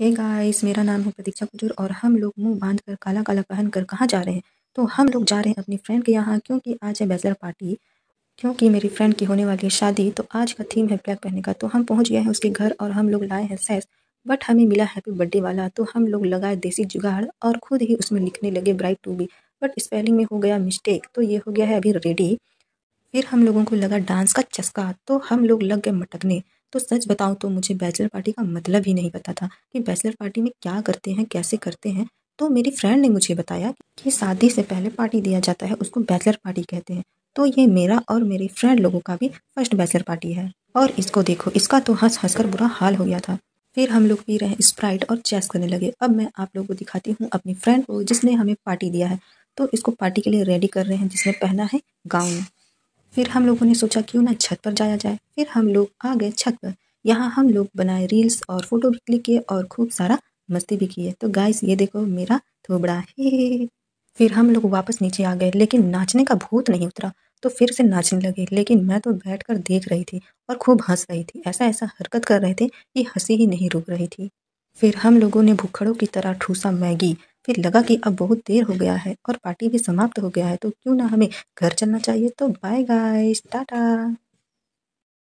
hey guys मेरा नाम है प्रतीक्षा कुजूर और हम लोग मुंह बांध कर काला काला पहन कर कहाँ जा रहे हैं तो हम लोग जा रहे हैं अपनी फ्रेंड के यहाँ क्योंकि आज है बैचलर पार्टी क्योंकि मेरी फ्रेंड की होने वाली है शादी तो आज का थीम है ब्लैक पहनने का तो हम पहुँच गए हैं उसके घर और हम लोग लाए हैं सैस बट हमें मिला हैप्पी बर्थडे वाला तो हम लोग लगाए देसी जुगाड़ और खुद ही उसमें लिखने लगे bright to be but spelling में हो गया मिस्टेक तो ये हो गया है अभी रेडी फिर हम लोगों को लगा डांस का चस्का तो हम लोग लग गए मटकने तो सच बताओ तो मुझे बैचलर पार्टी का मतलब ही नहीं पता था कि बैचलर पार्टी में क्या करते हैं कैसे करते हैं तो मेरी फ्रेंड ने मुझे बताया कि शादी से पहले पार्टी दिया जाता है उसको बैचलर पार्टी कहते हैं तो ये मेरा और मेरी फ्रेंड लोगों का भी फर्स्ट बैचलर पार्टी है और इसको देखो इसका तो हंस हंस कर बुरा हाल हो गया था फिर हम लोग पी रहे स्प्राइट और चेस करने लगे अब मैं आप लोगों को दिखाती हूँ अपनी फ्रेंड को जिसने हमें पार्टी दिया है तो इसको पार्टी के लिए रेडी कर रहे हैं जिसने पहना है गाउन फिर हम लोगों ने सोचा क्यों ना छत पर जाया जाए फिर हम लोग आ गए छत पर यहाँ हम लोग बनाए रील्स और फोटो भी क्लिक किए और खूब सारा मस्ती भी किए तो गाइस ये देखो मेरा थोबड़ा हे फिर हम लोग वापस नीचे आ गए लेकिन नाचने का भूत नहीं उतरा तो फिर से नाचने लगे लेकिन मैं तो बैठ देख रही थी और खूब हंस रही थी ऐसा ऐसा हरकत कर रहे थे कि हंसी ही नहीं रुक रही थी फिर हम लोगों ने भूखड़ों की तरह ठूसा मैगी फिर लगा कि अब बहुत देर हो गया है और पार्टी भी समाप्त हो गया है तो क्यों ना हमें घर चलना चाहिए तो बाय गाइस टाटा